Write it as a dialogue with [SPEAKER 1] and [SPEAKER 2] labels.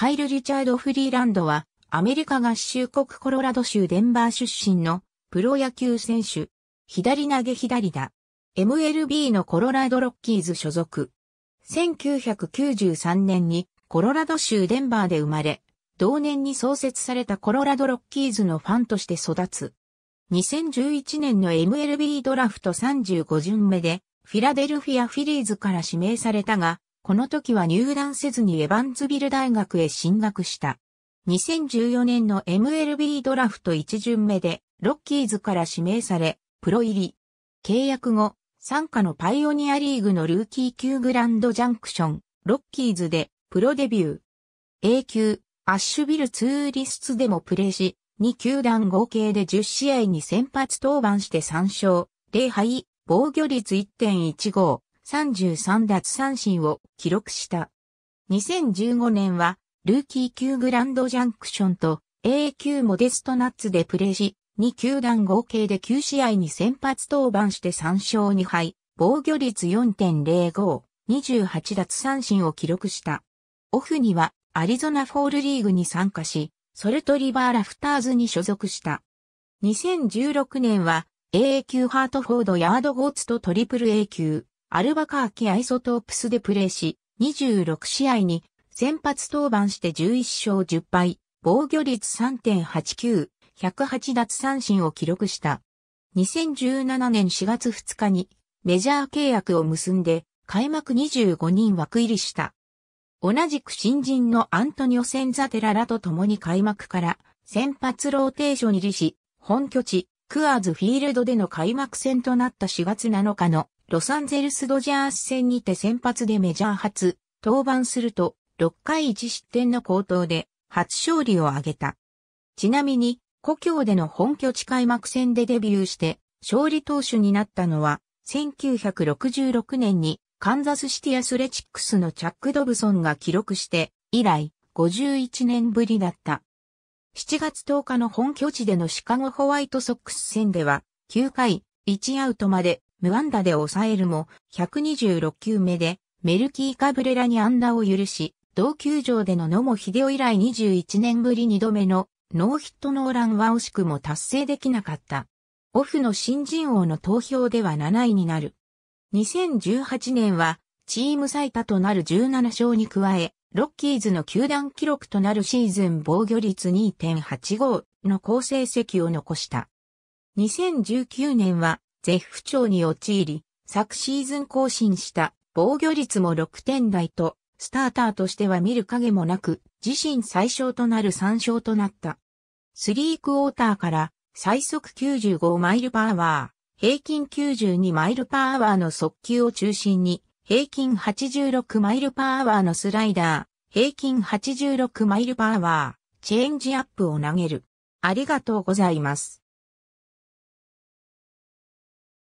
[SPEAKER 1] カイル・リチャード・フリーランドは、アメリカ合衆国コロラド州デンバー出身のプロ野球選手。左投げ左打。MLB のコロラドロッキーズ所属。1993年にコロラド州デンバーで生まれ、同年に創設されたコロラドロッキーズのファンとして育つ。2011年の MLB ドラフト35巡目で、フィラデルフィア・フィリーズから指名されたが、この時は入団せずにエバンズビル大学へ進学した。2014年の MLB ドラフト1巡目でロッキーズから指名され、プロ入り。契約後、参加のパイオニアリーグのルーキー級グランドジャンクション、ロッキーズでプロデビュー。A 級、アッシュビルツーリスツでもプレーし、2球団合計で10試合に先発登板して3勝、0敗、防御率1.15、33奪三振を記録した。2015年は、ルーキー級グランドジャンクションと A 級モデストナッツでプレーし、2球団合計で9試合に先発登板して3勝2敗、防御率4.05、28奪三振を記録した。オフにはアリゾナフォールリーグに参加し、ソルトリバーラフターズに所属した。2016年は AA 級ハートフォードヤードゴーツとトリプル A 級アルバカーキアイソトープスでプレーし、26試合に先発登板して11勝10敗、防御率3.89、108奪三振を記録した。2017年4月2日にメジャー契約を結んで開幕25人枠入りした。同じく新人のアントニオ・センザテラらと共に開幕から先発ローテーション入りし、本拠地、クアーズフィールドでの開幕戦となった4月7日のロサンゼルスドジャース戦にて先発でメジャー初、登板すると、6回1失点の好投で、初勝利を挙げた。ちなみに、故郷での本拠地開幕戦でデビューして、勝利投手になったのは、1966年にカンザスシティアスレチックスのチャック・ドブソンが記録して、以来、51年ぶりだった。7月10日の本拠地でのシカゴホワイトソックス戦では、9回、1アウトまで無安打で抑えるも、126球目で、メルキー・カブレラに安打を許し、同球場での野茂秀夫以来21年ぶり2度目のノーヒットノーランは惜しくも達成できなかった。オフの新人王の投票では7位になる。2018年はチーム最多となる17勝に加え、ロッキーズの球団記録となるシーズン防御率2.85の好成績を残した。2019年は絶不調に陥り、昨シーズン更新した防御率も6点台と、スターターとしては見る影もなく、自身最小となる3勝となった。スリークォーターから最速95マイルパワー、平均92マイルパワーの速球を中心に、平均86マイルパワーのスライダー、平均86マイルパワー、チェンジアップを投げる。ありがとうございます。